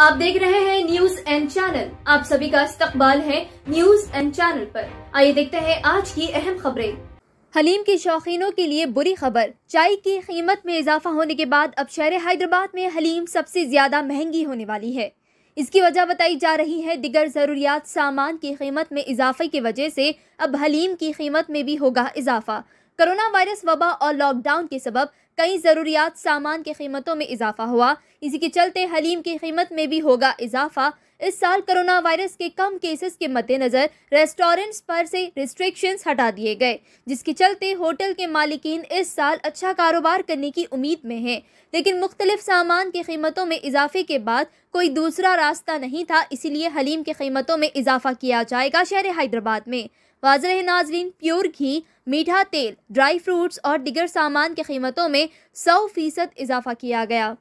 आप देख रहे हैं न्यूज एंड चैनल आप सभी का इस्तकबाल है न्यूज एंड चैनल पर आइए देखते हैं आज की अहम खबरें हलीम के शौकीनों के लिए बुरी खबर चाय की कीमत में इजाफा होने के बाद अब शहर हैदराबाद में हलीम सबसे ज्यादा महंगी होने वाली है इसकी वजह बताई जा रही है दिगर ज़रूरियात सामान की कीमत में इजाफे की वजह से अब हलीम की कीमत में भी होगा इजाफा कोरोना वायरस वबा और लॉकडाउन के सबब कई ज़रूरियात सामान की कीमतों में इजाफा हुआ इसी के चलते हलीम की कीमत में भी होगा इजाफा इस साल कोरोना वायरस के कम केसेस के मद्देनज़र रेस्टोरेंट्स पर से रिस्ट्रिक्शंस हटा दिए गए जिसके चलते होटल के मालिकीन इस साल अच्छा कारोबार करने की उम्मीद में हैं लेकिन मुख्तलिफ सामान की कीमतों में इजाफे के बाद कोई दूसरा रास्ता नहीं था इसीलिए हलीम की कीमतों में इजाफा किया जाएगा शहर हैदराबाद में वाज रहे नाजरीन प्योर घी मीठा तेल ड्राई फ्रूट्स और दिगर सामान की कीमतों में सौ फीसद इजाफा किया गया